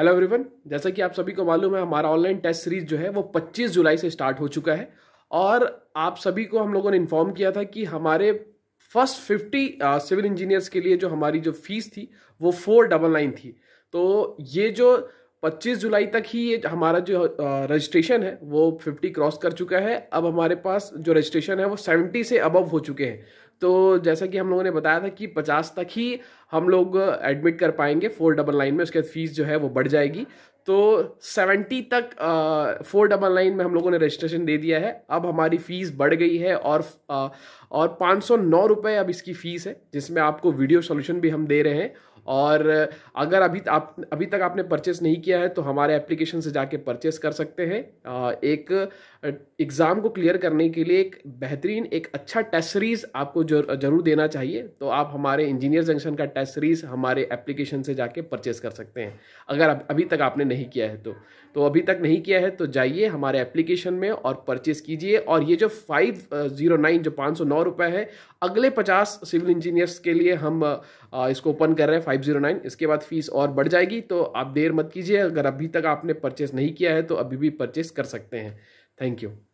hello everyone जैसा कि आप सभी को मालूम है हमारा ऑनलाइन टेस्ट सीरीज जो है वो 25 जुलाई से स्टार्ट हो चुका है और आप सभी को हम लोगों ने इन्फॉर्म किया था कि हमारे फर्स्ट 50 सिविल इंजीनियर्स के लिए जो हमारी जो फीस थी वो फोर डबल नाइन थी तो ये जो 25 जुलाई तक ही ये हमारा जो रजिस्ट्रेशन है वो 50 क्रॉस कर चुका है अब हमारे पास जो रजिस्ट्रेशन है वो 70 से अबव हो चुके हैं तो जैसा कि हम लोगों ने बताया था कि 50 तक ही हम लोग एडमिट कर पाएंगे फोर डबल नाइन में उसके बाद फीस जो है वो बढ़ जाएगी तो 70 तक फोर डबल नाइन में हम लोगों ने रजिस्ट्रेशन दे दिया है अब हमारी फ़ीस बढ़ गई है और आ, और पाँच सौ नौ रुपये अब इसकी फ़ीस है जिसमें आपको वीडियो सॉल्यूशन भी हम दे रहे हैं और अगर अभी आप अभी तक आपने परचेस नहीं किया है तो हमारे एप्लीकेशन से जाके परचेस कर सकते हैं एक एग्ज़ाम को क्लियर करने के लिए एक बेहतरीन एक अच्छा टेस्ट सीरीज़ आपको ज़रूर देना चाहिए तो आप हमारे इंजीनियर जंक्शन का टेस्ट सीरीज़ हमारे एप्लीकेशन से जाके परचेस कर सकते हैं अगर अभी तक आपने नहीं किया है तो तो अभी तक नहीं किया है तो जाइए हमारे एप्लीकेशन में और परचेस कीजिए और ये जो फाइव ज़ीरो नाइन जो पाँच सौ नौ रुपये है अगले पचास सिविल इंजीनियर्स के लिए हम इसको ओपन कर रहे हैं फाइव जीरो नाइन इसके बाद फीस और बढ़ जाएगी तो आप देर मत कीजिए अगर अभी तक आपने परचेस नहीं किया है तो अभी भी परचेस कर सकते हैं थैंक यू